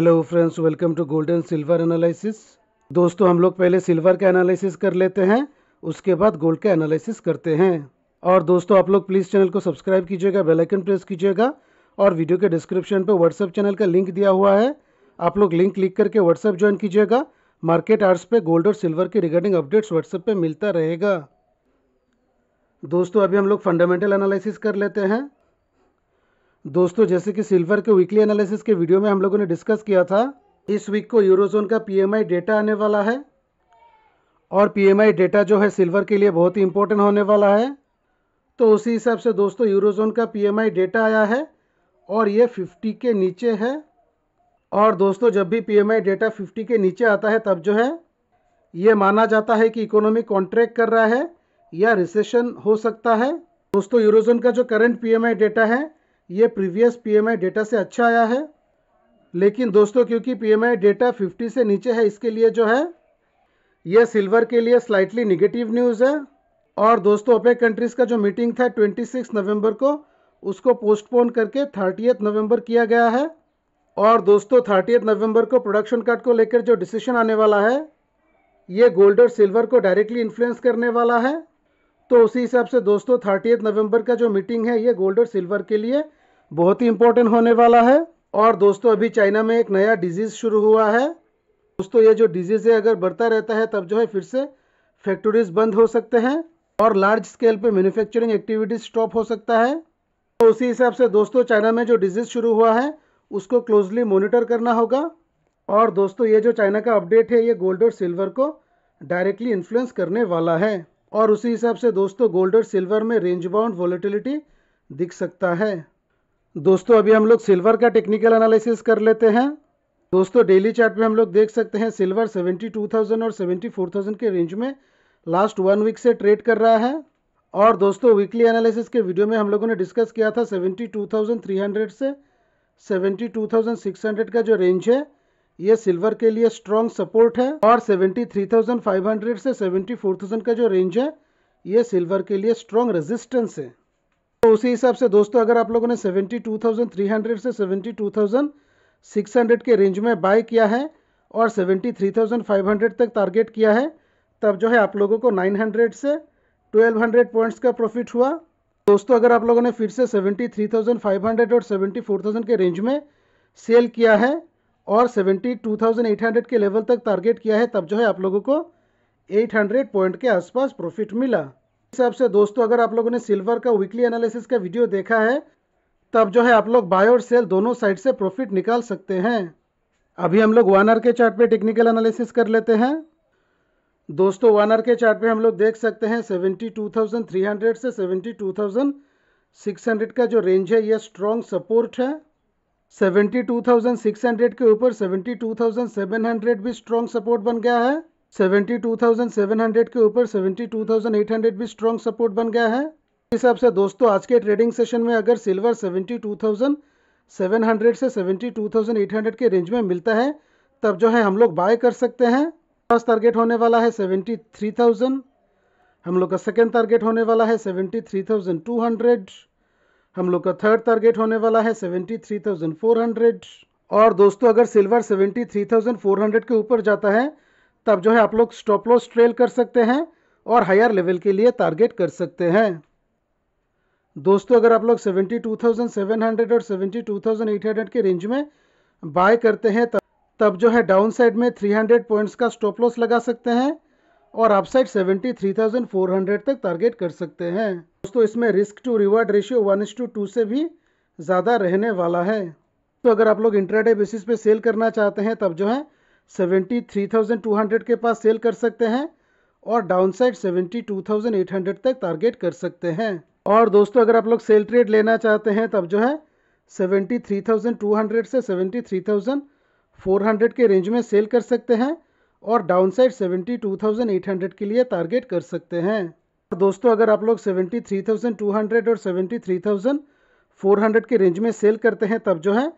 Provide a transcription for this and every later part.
hello friends welcome to gold and silver analysis दोस्तों हम लोग पहले सिल्वर का एनालिसिस कर लेते हैं उसके बाद गोल्ड का एनालिसिस करते हैं और दोस्तों आप लोग प्लीज़ चैनल को सब्सक्राइब कीजिएगा बेल आइकन प्रेस कीजिएगा और वीडियो के डिस्क्रिप्शन पर व्हाट्सअप चैनल का लिंक दिया हुआ है आप लोग लिंक क्लिक करके व्हाट्सअप ज्वाइन कीजिएगा मार्केट आर्ट्स पे गोल्ड और सिल्वर के रिगार्डिंग अपडेट्स व्हाट्सएप पे मिलता रहेगा दोस्तों अभी हम लोग फंडामेंटल एनालिसिस कर लेते हैं दोस्तों जैसे कि सिल्वर के वीकली एनालिसिस के वीडियो में हम लोगों ने डिस्कस किया था इस वीक को यूरोजोन का पीएमआई डेटा आने वाला है और पीएमआई डेटा जो है सिल्वर के लिए बहुत ही इंपॉर्टेंट होने वाला है तो उसी हिसाब से दोस्तों यूरोजोन का पीएमआई डेटा आया है और ये 50 के नीचे है और दोस्तों जब भी पी डेटा फिफ्टी के नीचे आता है तब जो है ये माना जाता है कि इकोनॉमी कॉन्ट्रैक्ट कर रहा है या रिसेशन हो सकता है दोस्तों यूरोजोन का जो करंट पी डेटा है ये प्रीवियस पीएमआई डेटा से अच्छा आया है लेकिन दोस्तों क्योंकि पीएमआई डेटा 50 से नीचे है इसके लिए जो है ये सिल्वर के लिए स्लाइटली निगेटिव न्यूज़ है और दोस्तों ओपेक कंट्रीज़ का जो मीटिंग था 26 नवंबर को उसको पोस्टपोन करके थर्टी नवंबर किया गया है और दोस्तों थर्टी नवंबर को प्रोडक्शन कट को लेकर जो डिसीशन आने वाला है ये गोल्ड और सिल्वर को डायरेक्टली इन्फ्लुएंस करने वाला है तो उसी हिसाब से दोस्तों थर्टी नवंबर का जो मीटिंग है ये गोल्ड और सिल्वर के लिए बहुत ही इम्पोर्टेंट होने वाला है और दोस्तों अभी चाइना में एक नया डिजीज़ शुरू हुआ है दोस्तों ये जो डिजीज़ है अगर बढ़ता रहता है तब जो है फिर से फैक्ट्रीज बंद हो सकते हैं और लार्ज स्केल पे मैन्युफैक्चरिंग एक्टिविटीज स्टॉप हो सकता है तो उसी हिसाब से दोस्तों चाइना में जो डिजीज़ शुरू हुआ है उसको क्लोजली मोनिटर करना होगा और दोस्तों ये जो चाइना का अपडेट है ये गोल्ड और सिल्वर को डायरेक्टली इन्फ्लुएंस करने वाला है और उसी हिसाब से दोस्तों गोल्ड और सिल्वर में रेंज बाउंड वॉलिटिलिटी दिख सकता है दोस्तों अभी हम लोग सिल्वर का टेक्निकल एनालिसिस कर लेते हैं दोस्तों डेली चार्ट में हम लोग देख सकते हैं सिल्वर 72,000 और 74,000 के रेंज में लास्ट वन वीक से ट्रेड कर रहा है और दोस्तों वीकली एनालिसिस के वीडियो में हम लोगों ने डिस्कस किया था 72,300 से 72,600 का जो रेंज है ये सिल्वर के लिए स्ट्रॉन्ग सपोर्ट है और सेवेंटी से सेवेंटी का जो रेंज है ये सिल्वर के लिए स्ट्रॉन्ग रेजिस्टेंस है तो उसी हिसाब से दोस्तों अगर आप लोगों ने 72,300 से 72,600 के रेंज में बाय किया है और 73,500 तक टारगेट किया है तब जो है आप लोगों को 900 से 1200 पॉइंट्स का प्रॉफिट हुआ दोस्तों अगर आप लोगों ने फिर से 73,500 और 74,000 के रेंज में सेल किया है और 72,800 के लेवल तक टारगेट किया है तब जो है आप लोगों को 800 पॉइंट के आसपास प्रॉफिट मिला हिसाब से दोस्तों अगर आप लोगों ने सिल्वर का वीकली एनालिसिस का वीडियो देखा है तब जो है आप लोग बाय और सेल दोनों साइड से प्रॉफिट निकाल सकते हैं अभी हम लोग वन आर के चार्ट पे टेक्निकल एनालिसिस कर लेते हैं दोस्तों वन आर के चार्ट पे हम लोग देख सकते हैं 72,300 से 72,600 का जो रेंज है यह स्ट्रॉन्ग सपोर्ट है 72,600 के ऊपर 72,700 भी स्ट्रॉन्ग सपोर्ट बन गया है 72,700 के ऊपर 72,800 भी स्ट्रॉन्ग सपोर्ट बन गया है हिसाब से दोस्तों आज के ट्रेडिंग सेशन में अगर सिल्वर 72,700 से 72,800 के रेंज में मिलता है तब जो है हम लोग बाय कर सकते हैं फर्स्ट टारगेट होने वाला है 73,000 हम लोग का सेकेंड टारगेट होने वाला है 73,200 हम लोग का थर्ड टारगेट होने वाला है हंड्रेड और दोस्तों अगर सिल्वर हंड्रेड के ऊपर जाता है तब जो है आप लोग स्टॉप लॉस ट्रेल कर सकते हैं और हायर लेवल के लिए टारगेट कर सकते हैं दोस्तों अगर आप लोग 72,700 और 72,800 के रेंज में बाय करते हैं तब तब जो है डाउन साइड में 300 पॉइंट्स का स्टॉप लॉस लगा सकते हैं और अप साइड 73,400 तक टारगेट कर सकते हैं दोस्तों इसमें risk to reward ratio one to two से भी ज़्यादा रहने वाला है तो अगर आप लोग इंटरडे बेसिस पे सेल करना चाहते हैं तब जो है seventy three thousand two hundred के पास सेल कर सकते हैं और downside seventy two thousand eight hundred तक टारगेट कर सकते हैं और दोस्तों अगर आप लोग सेल ट्रेड लेना चाहते हैं तब जो है seventy three thousand two hundred से seventy three thousand four hundred के रेंज में सेल कर सकते हैं और downside seventy two thousand eight hundred के लिए टारगेट कर सकते हैं और दोस्तों अगर आप लोग seventy three thousand two hundred और seventy three thousand four hundred के रेंज में सेल करते हैं तब जो है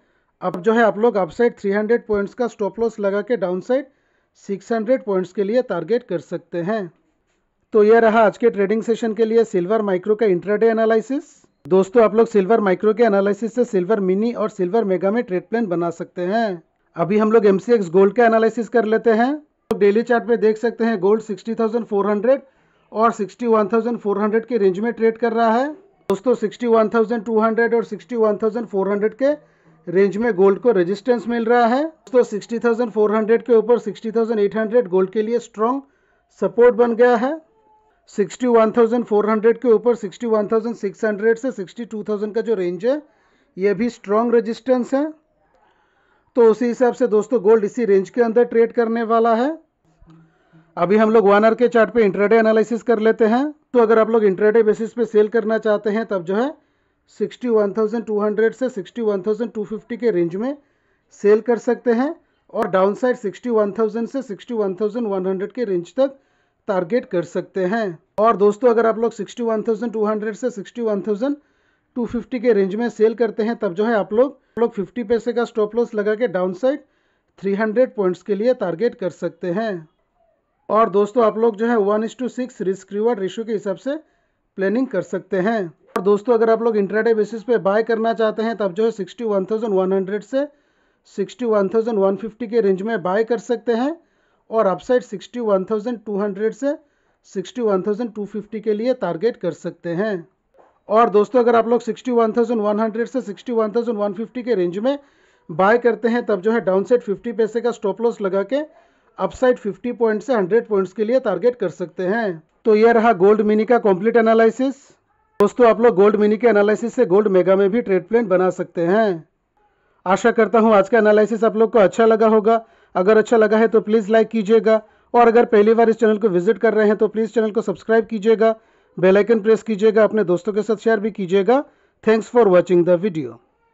अब जो है आप लोग अपसाइड 300 पॉइंट्स का स्टॉप लॉस लगा के डाउन साइड 600 पॉइंट्स के लिए टारगेट कर सकते हैं तो यह रहा आज के ट्रेडिंग सेशन के लिए सिल्वर माइक्रो का इंट्राडे एनालिसिस दोस्तों आप लोग सिल्वर माइक्रो के एनालिसिस से सिल्वर मिनी और सिल्वर मेगा में ट्रेड प्लान बना सकते हैं अभी हम लोग एमसीएक्स गोल्ड का एनालिसिस कर लेते हैं तो डेली चार्ट में देख सकते हैं गोल्ड 60,400 और 61,400 के रेंज में ट्रेड कर रहा है दोस्तों 61,200 और 61,400 के रेंज में गोल्ड को रेजिस्टेंस मिल रहा है दोस्तों 60,400 के ऊपर 60,800 गोल्ड के लिए स्ट्रॉन्ग सपोर्ट बन गया है 61,400 के ऊपर 61,600 से 62,000 का जो रेंज है यह भी स्ट्रॉन्ग रेजिस्टेंस है तो उसी हिसाब से दोस्तों गोल्ड इसी रेंज के अंदर ट्रेड करने वाला है अभी हम लोग वन आर के चार्ट पे इंट्राडे एनालिसिस कर लेते हैं तो अगर आप लोग इंट्राडे बेसिस पे सेल करना चाहते हैं तब जो है 61,200 से 61,250 के रेंज में सेल कर सकते हैं और डाउन साइड 61,000 से 61,100 के रेंज तक टारगेट कर सकते हैं और दोस्तों अगर आप लोग 61,200 से 61,250 के रेंज में सेल करते हैं तब जो है आप लोग लोग 50 पैसे का स्टॉप लॉस लगा के डाउन साइड 300 पॉइंट्स के लिए टारगेट कर सकते हैं और दोस्तों आप लोग जो है one is to six risk reward ratio के हिसाब से प्लानिंग कर सकते हैं और दोस्तों अगर आप लोग इंट्राडे बेसिस पे बाय करना चाहते हैं तब जो है sixty one thousand one hundred से sixty one thousand one fifty के रेंज में बाय कर सकते हैं और upside sixty one thousand two hundred से sixty one thousand two fifty के लिए टारगेट कर सकते हैं और दोस्तों अगर आप लोग sixty one thousand one hundred से sixty one thousand one fifty के रेंज में बाय करते हैं तब जो है डाउन साइड फिफ्टी पैसे का स्टॉप लॉस लगा के अपसाइड 50 पॉइंट से 100 पॉइंट्स के लिए टारगेट कर सकते हैं तो यह रहा गोल्ड मिनी का कंप्लीट एनालिसिस दोस्तों आप लोग गोल्ड मिनी के एनालिसिस से गोल्ड मेगा में भी ट्रेड प्लान बना सकते हैं आशा करता हूँ आज का एनालिसिस आप लोग को अच्छा लगा होगा अगर अच्छा लगा है तो प्लीज़ लाइक कीजिएगा और अगर पहली बार इस चैनल को विजिट कर रहे हैं तो प्लीज़ चैनल को सब्सक्राइब कीजिएगा बेलाइकन प्रेस कीजिएगा अपने दोस्तों के साथ शेयर भी कीजिएगा thanks for watching the video